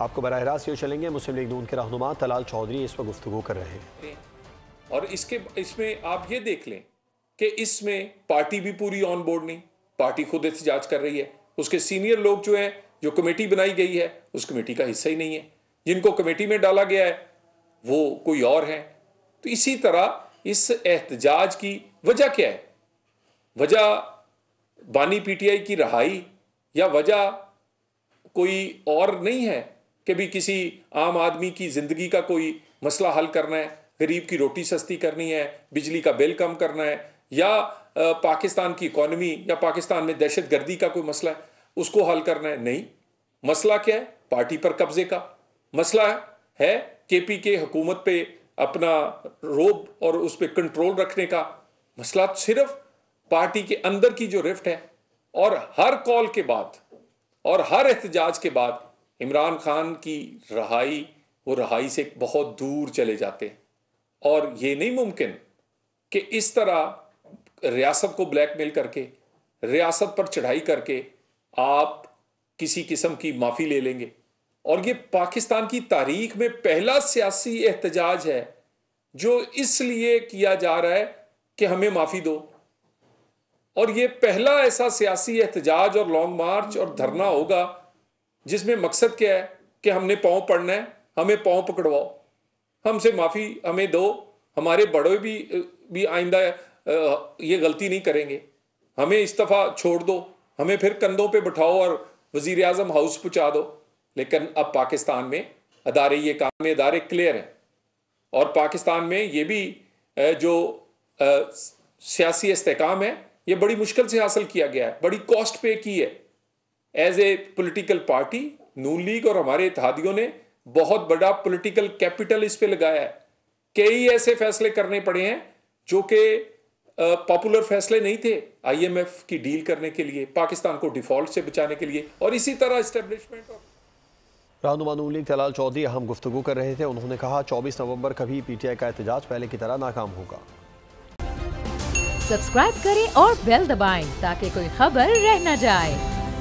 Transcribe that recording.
आपको बरह रास्त ये चलेंगे मुस्लिम लीग नून के रहनुमा तलाल चौधरी इस पर गुफ्तु कर रहे हैं और इसके इसमें आप ये देख लें कि इसमें पार्टी भी पूरी ऑन बोर्ड नहीं पार्टी खुद एहतजाज कर रही है उसके सीनियर लोग जो हैं जो कमेटी बनाई गई है उस कमेटी का हिस्सा ही नहीं है जिनको कमेटी में डाला गया है वो कोई और है तो इसी तरह इस एहतजाज की वजह क्या है वजह बानी पीटीआई की रहाई या वजह कोई और नहीं है कि भी किसी आम आदमी की ज़िंदगी का कोई मसला हल करना है गरीब की रोटी सस्ती करनी है बिजली का बिल कम करना है या पाकिस्तान की इकॉनमी या पाकिस्तान में दहशत गर्दी का कोई मसला है उसको हल करना है नहीं मसला क्या है पार्टी पर कब्जे का मसला है के पी के हुकूमत पे अपना रोब और उस पर कंट्रोल रखने का मसला तो सिर्फ पार्टी के अंदर की जो रिफ्ट है और हर कॉल के बाद और हर एहतजाज के बाद इमरान खान की रहाई वो रहाई से बहुत दूर चले जाते हैं और ये नहीं मुमकिन कि इस तरह रियासत को ब्लैकमेल करके रियासत पर चढ़ाई करके आप किसी किस्म की माफ़ी ले लेंगे और ये पाकिस्तान की तारीख में पहला सियासी एहतजाज है जो इसलिए किया जा रहा है कि हमें माफ़ी दो और ये पहला ऐसा सियासी एहतजाज और लॉन्ग मार्च और धरना होगा जिसमें मकसद क्या है कि हमने पाँव पढ़ना है हमें पाँव पकड़वाओ हमसे माफ़ी हमें दो हमारे बड़े भी भी आइंदा ये गलती नहीं करेंगे हमें इस्तीफ़ा छोड़ दो हमें फिर कंधों पे बिठाओ और वज़ी अजम हाउस पहुँचा दो लेकिन अब पाकिस्तान में अदारे ये काम में अदारे क्लियर हैं और पाकिस्तान में ये भी जो सियासी इसकाम है ये बड़ी मुश्किल से हासिल किया गया है बड़ी कॉस्ट पे की है as a political party Noon league और हमारे इतिहादियों ने बहुत बड़ा पोलिटिकल कैपिटल इस पर लगाया है कई ऐसे फैसले करने पड़े हैं जो कि पॉपुलर फैसले नहीं थे आईएमएफ की डील करने के लिए पाकिस्तान को डिफॉल्ट से बचाने के लिए और इसी तरह इस्टेब्लिशमेंट और रहनुमा नून लीग तलाल चौधरी अहम गुफ्तु कर रहे थे उन्होंने कहा 24 नवंबर कभी पीटीआई का एहतजाज पहले की तरह नाकाम होगा सब्सक्राइब करें और बेल दबाएं ताकि कोई खबर रह न जाए